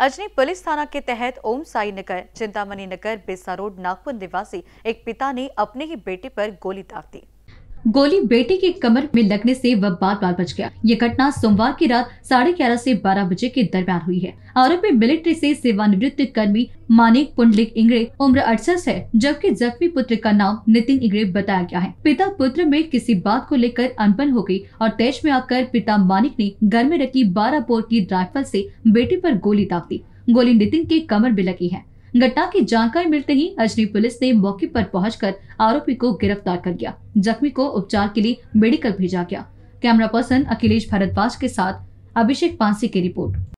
Ajni police थाना के तहत ओम साई नगर चिंतामणि नगर बिस्सा रोड नागपुर निवासी एक पिता ने अपने ही बेटे पर गोली दाग दी गोली बेटे के कमर में लगने से वह बार बार बच गया ये घटना सोमवार की रात साढ़े ग्यारह ऐसी बारह बजे के दरमियान हुई है आरोपी मिलिट्री से सेवानिवृत्त कर्मी मानिक पुंडलिक इंगड़े उम्र अड़सठ है जबकि जख्मी पुत्र का नाम नितिन इंगड़े बताया गया है पिता पुत्र में किसी बात को लेकर अनबन हो गई और तेज में आकर पिता मानिक ने घर में रखी बारह बोर की राइफल ऐसी बेटे आरोप गोली ताप दी गोली नितिन के कमर में लगी है घटना की जानकारी मिलते ही अजनी पुलिस ने मौके पर पहुंचकर आरोपी को गिरफ्तार कर लिया जख्मी को उपचार के लिए मेडिकल भेजा गया कैमरा पर्सन अखिलेश भारद्वाज के साथ अभिषेक पांसी की रिपोर्ट